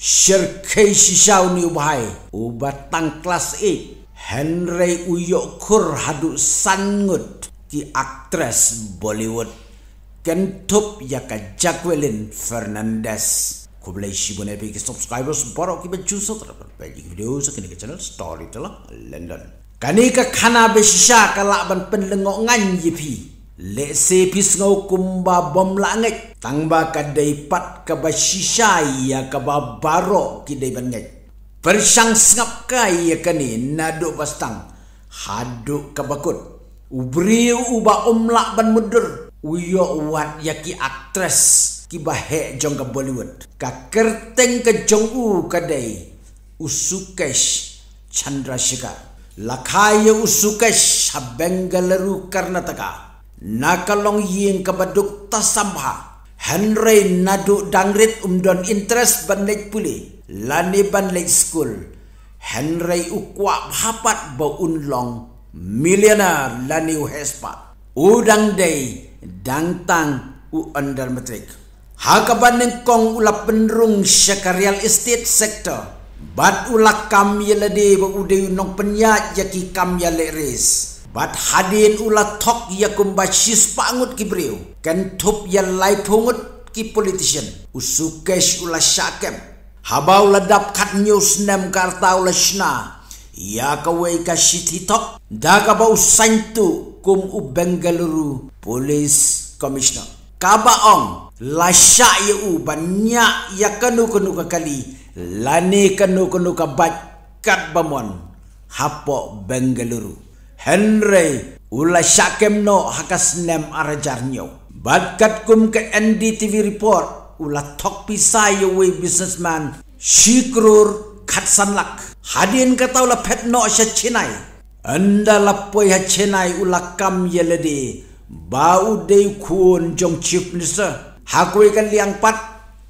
Sergei Sisau ni ubahai Ubatang kelas E. Henry Uyok Kur hadu sangut Ki aktres Bollywood Kentup yaka Jacqueline Fernandez Ku boleh shibu nepi ki subscribers Baru ki baju sotra Perpajik video sekini ke channel Storyteller London Kanika kana besisha kalak ban penlengok lese pisngau kumba bom langit tangba kadai pat ka ba ya kaba barok baro kidai bangai persang sngap kai ya kani naduk pastang haduk ka bakut ubri uba umlak ban mudur uyo wat ya ki aktres ki ba jong ka bollywood ka kerteng ka jong u kadai usukesh chandra shikar ya usukesh bengaluru karnataka nakalong yin kabaduk tasamha Henry nadu dangrit umdon interest banlek puli lani banlek school Henry ukwa hapat baunlong millionaire lani uhespat udang day dangtang u under matrik Hakaban ning kong ulap penrung sekarial estate sector bat ulak kam yeladi ba udeu nong penyat jaki kam yale res. Bat hadin ula tok ya kumba shis pangut kibrio, Ken top ya lai pangut ki politician. Usukesh ulah syakem. Haba ula dap kat news nem karta ula shna. Ya kawai ka shit hitok. Da ka ba usantu kum u Bengaluru police commissioner. Kaba ong. La syak ya u banya ya kenu kenu ka kali. Lani kenu kenu ka bat kat bamon. Hapok Bengaluru. Henry ula syakem no hakas nem arajar nyo. Badkat kum ke NDTV report ula tok pisai yo we businessman shikrur katsan lak. Hadin kata ula pet no sya chinai. Anda lapoy ha chinai ula kam yeledi. Bau day kuon jong chief minister. Hakwe kan liang pat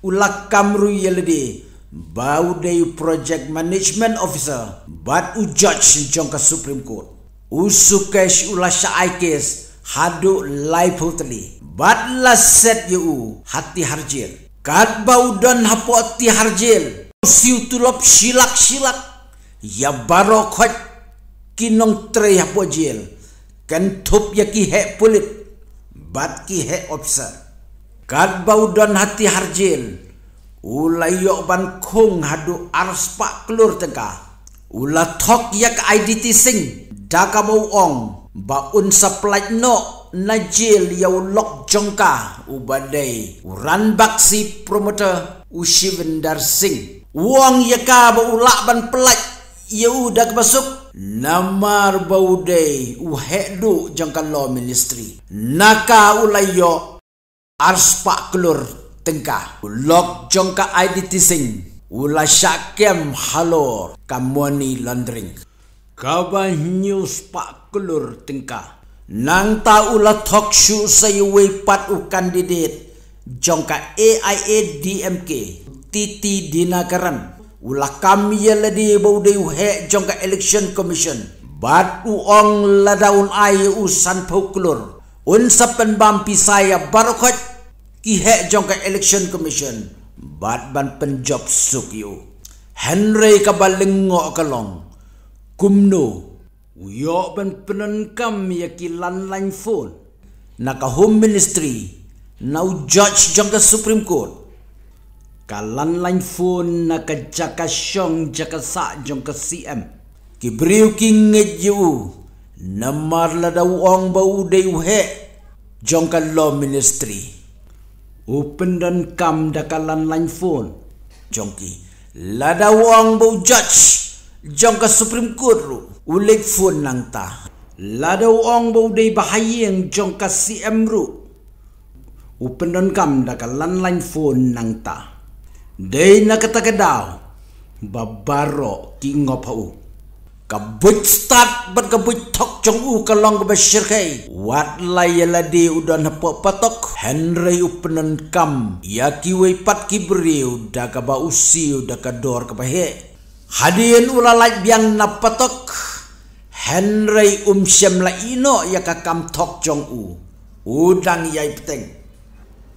ula kamru yeledi. Bau day project management officer. Bat u judge jong ke supreme court usukesh ulasha aikes hadu laiputli batla set yu hati harjil kad baudan hapo ti harjil siutulop silak silak ya barokat kinong tre hapo jil kan thup yaki he pulit bat ki he opsar bau dan hati harjil ulayo ban kong hadu arspa klur tega ulathok yak idt sing daga mau ong ba un supply no najil yau lok jongka ubadai uran baksi promoter ushivendar singh wong yaka ba lak ban pelat yau dak masuk namar baudai uhedu jongka law ministry naka ulayo arspak kelur tengka lok jongka idt sing ula syakem halor kamoni laundering Kabah nyu pak kelur tengka. Nang tahu lah talk show saya pat u kandidat jongka AIA DMK titi dinakaran ula kami ya ledi bau deu he jongka election commission bat u ong ladaun ai u san pokulur un sapen bampi saya baru ki kihek jongka election commission bat ban penjob suk yu henry kabalengo kalong kumno uyo ben penenkam yaki lan lan phone naka home ministry now judge jangka supreme court ka lan lan phone naka jaka syong jaka sa jangka cm ki brew king ngeju namar la da uong bau dei uhe jangka law ministry open dan kam da ka lan lan phone jongki la da uong bau judge jom ke Supreme Court ru ulik fon nang ta lada uang bau dei bahaya yang jom ke CM ru upenon kam da ke landline fon nang ta dei nak kata kedau babaro ki ngop hau ka buj start ban ka tok jong u ka long ba syirkai wat ya la yala di udan hepo patok henry upenon kam ya kiwe wei pat ki breu da ka ba usiu da ka dor ka ba Hadian ulah lagi biang napatok Henry umsem la ino ya kakam tok jong u udang ya ipteng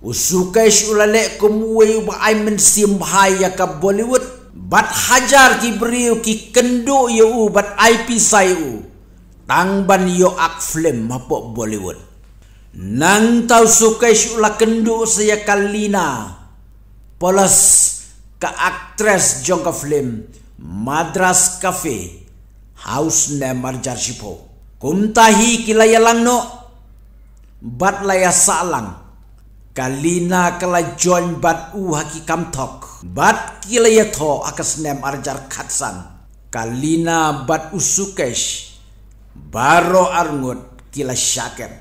usukai sulale kumwe ba ai men simbhai ya ka bollywood bat hajar ki briu ki kendo yo u bat ai pisai u tangban yo ak film mapo bollywood nang tau sukai sulak kendo saya kalina polas ka aktres jong ka film Madras Cafe, House ne Marjar Shipo. Kuntahi kilaya langno, bat laya salang. Kalina kala join bat uhaki kamtok. Bat kilaya to akas ne Marjar Katsan. Kalina bat usukesh, baro arngut kila syakir.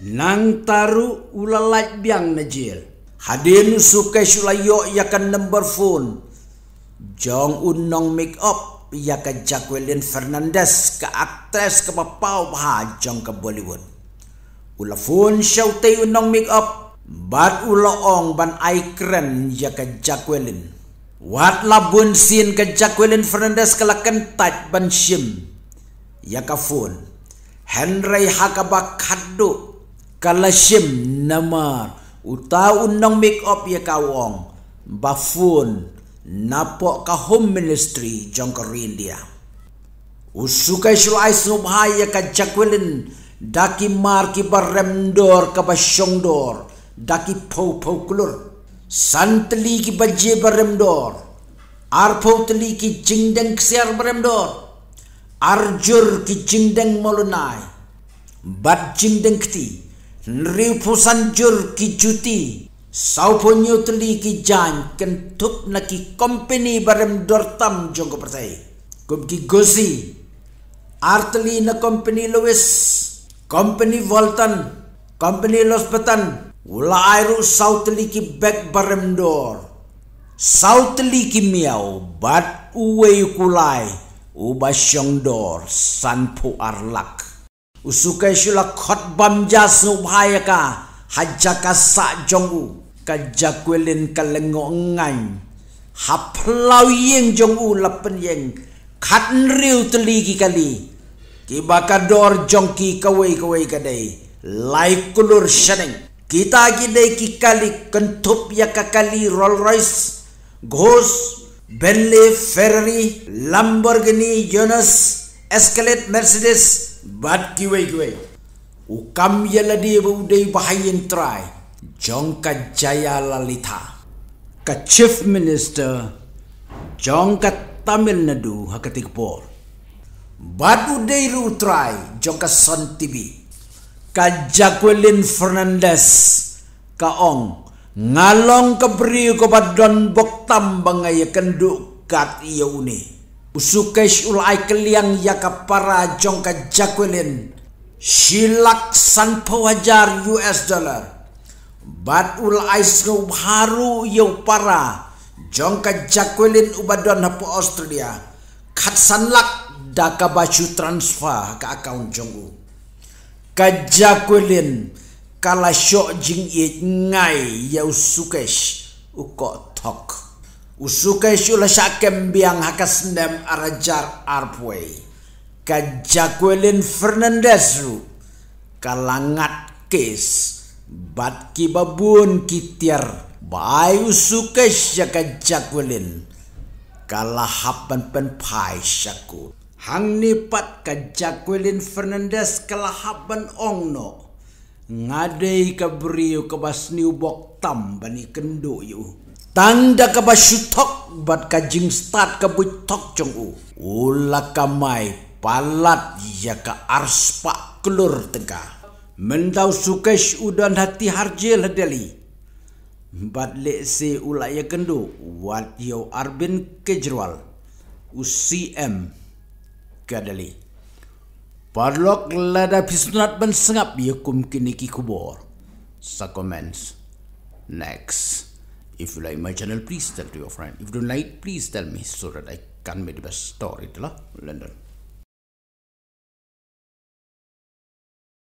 Nang taru ulalat biang najil. Hadir nusukai sulayok yakan number phone. Jong unong make up ya ke Jacqueline Fernandez ke aktris ke papau ha jong ke Bollywood. Ula fun show te unong make up bat ula ong ban ai kren ya ke Jacqueline. Wat labun sin ke Jacqueline Fernandez ke lakan tat ban shim ya ke fun. Henry hakaba kadu kala shim nama uta unong make up ya ka wong. Bafun. Bafun napok ka home ministry jong ka rindia usukai shulai subhai ya ka jakwelin daki mar ki barrem dor ka basyong dor daki pau pau kulur santli ki baje barrem dor arpau tli ki jingdeng ksiar barrem dor arjur ki jingdeng molunai bat jingdeng kti Nriu pusan jur ki juti Sauponyo teliki nyo tli ki jan ken tup na ki company barem dortam jong ko pertai kum artli na company lewis company Walton, company lospetan ula airu sau tli ki back barem dor sau miau bat uwe kulai uba syong dor san arlak usukai syula khot bam jas ubhayaka hajaka sa jonggu. kajakwelin kalengo ngai haplau yeng jong u lapen yeng khatn riu kali ki bakador jong ki kawai kawai kadai lai kulur shaneng kita ki dei ki kali kentup ya kakali roll rice ghos Bentley, Ferrari, Lamborghini, Jonas, Escalade, Mercedes, Bat kiwe kiwe. Ukam yala dia bau dia bahayin try. Jongka Jaya Lalitha, ka Chief Minister Jongka Tamil Nadu Haketik Por. Batu Deiru Trai Jongka Son TV, ka Jacqueline Fernandez, ka Ong. Ngalong ke beri ke badan bok tambang ngaya kenduk kat iya uni. Usukesh ulai keliang yaka para jongka Jacqueline. Silak sanpa wajar US dollar. Batul ais haru yang para Jongka Jacqueline ubadon hapu Australia Kat sanlak daka baju transfer ke akaun jonggu Ka Jacqueline Kala syok jing ngai yau sukesh uko tok Usukesh ula syakem biang haka sendem arajar arpway Ka Jacqueline Fernandez Kalangat kes bat ki babun ki tiar bai usuke syakan cakulin kalah hapan pen syaku hang nipat pat ka cakulin fernandes kalah hapan ongno ngadei ka beriu ka basni ubok tam bani kendo yu tanda ka syutok bat ka jing start ka butok cungu ulak kamai palat ya ka arspa kelur tengah mendau sukesh udan hati harjil hadali, Bat lek se ulak ya kendo, wat yau arbin kejerwal, UCM kadeli. Parlok lada pisunat ben sengap ya kum kini kikubor. Sakomens. Next. If you like my channel, please tell to your friend. If you don't like, please tell me so that I can make the best story. Itulah, London.